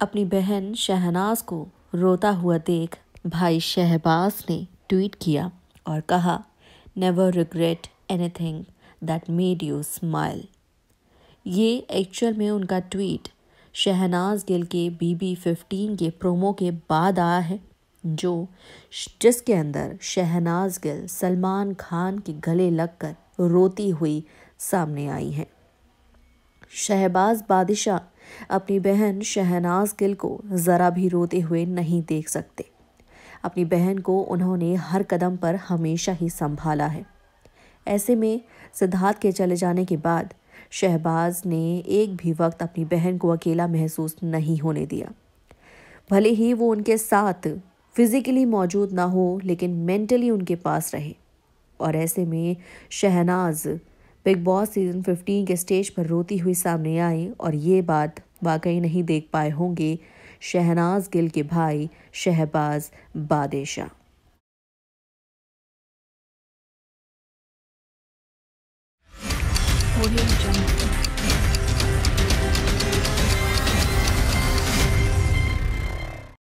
अपनी बहन शहनाज को रोता हुआ देख भाई शहबाज ने ट्वीट किया और कहा नेवर रिग्रेट एनी थिंग दैट मेड यू स्माइल ये एक्चुअल में उनका ट्वीट शहनाज गिल के बीबी फिफ्टीन के प्रोमो के बाद आया है जो जिसके अंदर शहनाज गिल सलमान खान के गले लगकर रोती हुई सामने आई हैं शहबाज बादशाह अपनी बहन शहनाज गिल को ज़रा भी रोते हुए नहीं देख सकते अपनी बहन को उन्होंने हर कदम पर हमेशा ही संभाला है ऐसे में सिद्धार्थ के चले जाने के बाद शहबाज ने एक भी वक्त अपनी बहन को अकेला महसूस नहीं होने दिया भले ही वो उनके साथ फिज़िकली मौजूद ना हो लेकिन मेंटली उनके पास रहे और ऐसे में शहनाज बिग बॉस सीजन 15 के स्टेज पर रोती हुई सामने आई और ये बात वाकई नहीं देख पाए होंगे शहनाज गिल के भाई शहबाज बादशाह audio jungle.